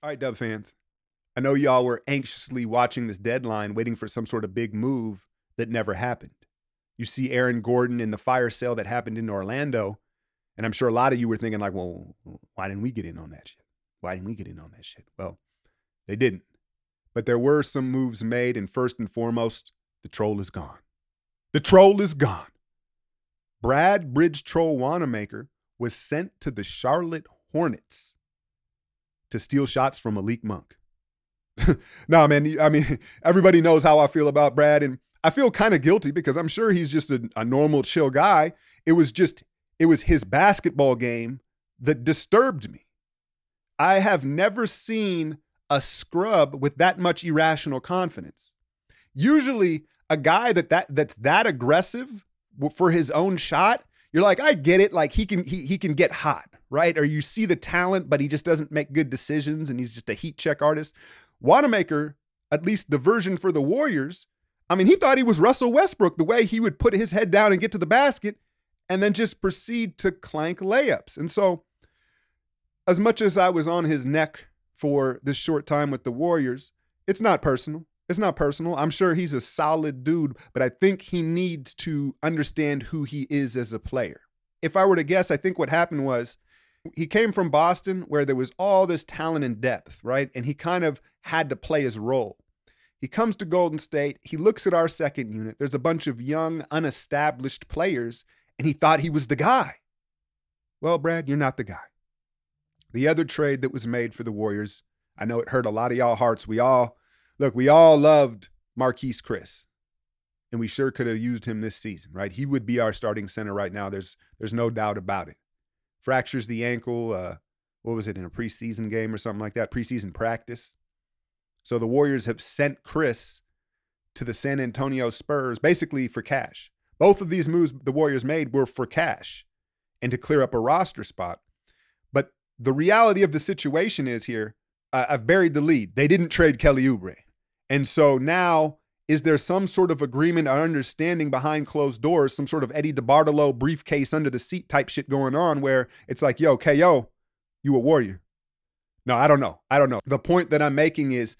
All right, Dub fans. I know y'all were anxiously watching this deadline, waiting for some sort of big move that never happened. You see Aaron Gordon in the fire sale that happened in Orlando, and I'm sure a lot of you were thinking like, "Well, why didn't we get in on that shit? Why didn't we get in on that shit?" Well, they didn't. But there were some moves made, and first and foremost, the troll is gone. The troll is gone. Brad Bridge Troll Wanamaker was sent to the Charlotte Hornets to steal shots from Malik Monk. nah, man, I mean, everybody knows how I feel about Brad, and I feel kind of guilty because I'm sure he's just a, a normal, chill guy. It was just, it was his basketball game that disturbed me. I have never seen a scrub with that much irrational confidence. Usually, a guy that, that that's that aggressive for his own shot, you're like, I get it. Like he can he he can get hot, right? Or you see the talent, but he just doesn't make good decisions and he's just a heat check artist. Wanamaker, at least the version for the Warriors, I mean, he thought he was Russell Westbrook the way he would put his head down and get to the basket and then just proceed to clank layups. And so, as much as I was on his neck for this short time with the Warriors, it's not personal. It's not personal. I'm sure he's a solid dude, but I think he needs to understand who he is as a player. If I were to guess, I think what happened was he came from Boston where there was all this talent and depth, right? And he kind of had to play his role. He comes to Golden State. He looks at our second unit. There's a bunch of young, unestablished players, and he thought he was the guy. Well, Brad, you're not the guy. The other trade that was made for the Warriors, I know it hurt a lot of y'all hearts. We all, look, we all loved Marquise Chris, and we sure could have used him this season, right? He would be our starting center right now. There's, there's no doubt about it fractures the ankle. Uh, what was it in a preseason game or something like that? Preseason practice. So the Warriors have sent Chris to the San Antonio Spurs basically for cash. Both of these moves the Warriors made were for cash and to clear up a roster spot. But the reality of the situation is here, uh, I've buried the lead. They didn't trade Kelly Oubre. And so now is there some sort of agreement or understanding behind closed doors, some sort of Eddie DeBartolo briefcase under the seat type shit going on where it's like, yo, KO, you a warrior? No, I don't know. I don't know. The point that I'm making is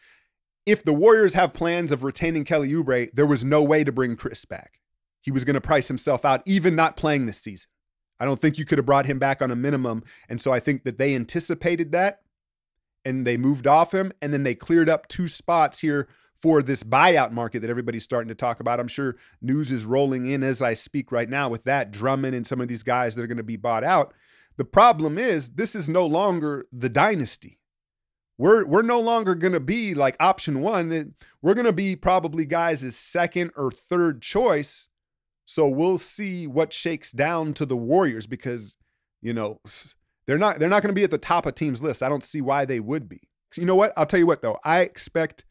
if the Warriors have plans of retaining Kelly Oubre, there was no way to bring Chris back. He was going to price himself out, even not playing this season. I don't think you could have brought him back on a minimum. And so I think that they anticipated that and they moved off him. And then they cleared up two spots here for this buyout market that everybody's starting to talk about. I'm sure news is rolling in as I speak right now with that Drummond and some of these guys that are going to be bought out. The problem is this is no longer the dynasty. We're we're no longer going to be like option 1. We're going to be probably guys as second or third choice. So we'll see what shakes down to the Warriors because you know they're not they're not going to be at the top of teams list. I don't see why they would be. You know what? I'll tell you what though. I expect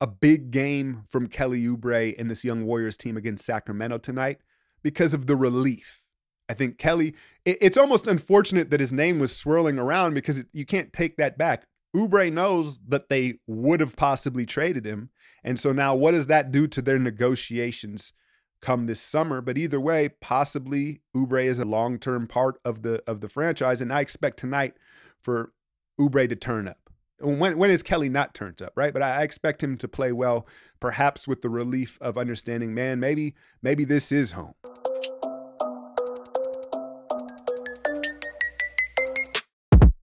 a big game from Kelly Oubre and this young Warriors team against Sacramento tonight because of the relief. I think Kelly, it, it's almost unfortunate that his name was swirling around because it, you can't take that back. Oubre knows that they would have possibly traded him. And so now, what does that do to their negotiations come this summer? But either way, possibly Oubre is a long term part of the of the franchise. And I expect tonight for Oubre to turn up when when is Kelly not turned up, right? But I, I expect him to play well, perhaps with the relief of understanding, man, maybe maybe this is home.